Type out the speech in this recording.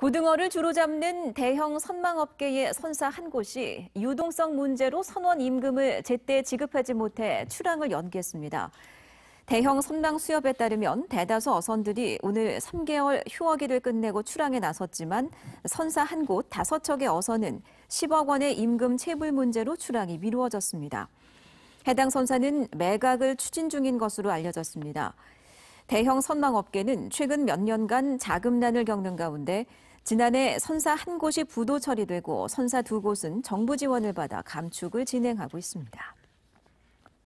고등어를 주로 잡는 대형 선망업계의 선사 한 곳이 유동성 문제로 선원 임금을 제때 지급하지 못해 출항을 연기했습니다. 대형 선망 수협에 따르면 대다수 어선들이 오늘 3개월 휴어기를 끝내고 출항에 나섰지만 선사 한곳 5척의 어선은 10억 원의 임금 체불 문제로 출항이 미루어졌습니다. 해당 선사는 매각을 추진 중인 것으로 알려졌습니다. 대형 선망업계는 최근 몇 년간 자금난을 겪는 가운데 지난해 선사 한 곳이 부도 처리되고 선사 두 곳은 정부 지원을 받아 감축을 진행하고 있습니다.